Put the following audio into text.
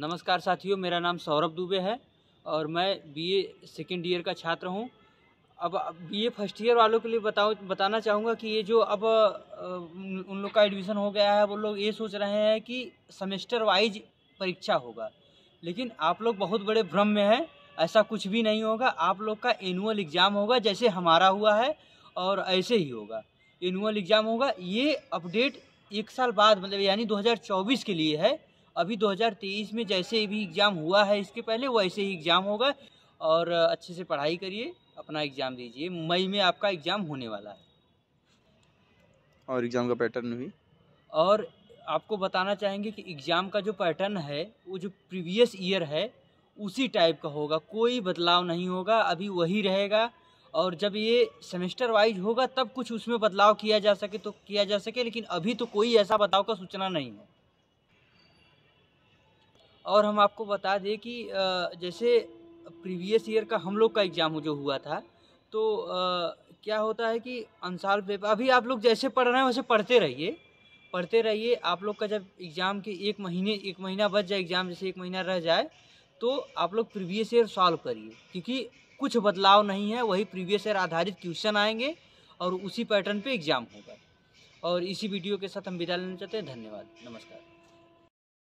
नमस्कार साथियों मेरा नाम सौरभ दुबे है और मैं बीए सेकेंड ईयर का छात्र हूँ अब बीए फर्स्ट ईयर वालों के लिए बताओ बताना चाहूँगा कि ये जो अब उन लोग का एडमिशन हो गया है वो लोग ये सोच रहे हैं कि सेमेस्टर वाइज परीक्षा होगा लेकिन आप लोग बहुत बड़े भ्रम में हैं ऐसा कुछ भी नहीं होगा आप लोग का एनुअल एग्ज़ाम होगा जैसे हमारा हुआ है और ऐसे ही होगा एनुअल एग्ज़ाम होगा ये अपडेट एक साल बाद मतलब यानी 2024 के लिए है अभी 2023 में जैसे भी एग्ज़ाम हुआ है इसके पहले वैसे ही एग्ज़ाम होगा और अच्छे से पढ़ाई करिए अपना एग्ज़ाम दीजिए मई में आपका एग्ज़ाम होने वाला है और एग्ज़ाम का पैटर्न भी और आपको बताना चाहेंगे कि एग्ज़ाम का जो पैटर्न है वो जो प्रीवियस ईयर है उसी टाइप का होगा कोई बदलाव नहीं होगा अभी वही रहेगा और जब ये सेमेस्टर वाइज होगा तब कुछ उसमें बदलाव किया जा सके तो किया जा सके लेकिन अभी तो कोई ऐसा बदलाव का सूचना नहीं है और हम आपको बता दें कि जैसे प्रीवियस ईयर का हम लोग का एग्ज़ाम जो हुआ था तो क्या होता है कि अनसाल पेपर अभी आप लोग जैसे पढ़ रहे हैं वैसे पढ़ते रहिए पढ़ते रहिए आप लोग का जब एग्ज़ाम के एक महीने एक महीना बच जाए एग्ज़ाम जैसे एक महीना रह जाए तो आप लोग प्रीवियस ईयर सॉल्व करिए क्योंकि कुछ बदलाव नहीं है वही प्रीवियस ईयर आधारित क्वेश्चन आएंगे और उसी पैटर्न पे एग्ज़ाम होगा और इसी वीडियो के साथ हम विदा लेना चाहते हैं धन्यवाद नमस्कार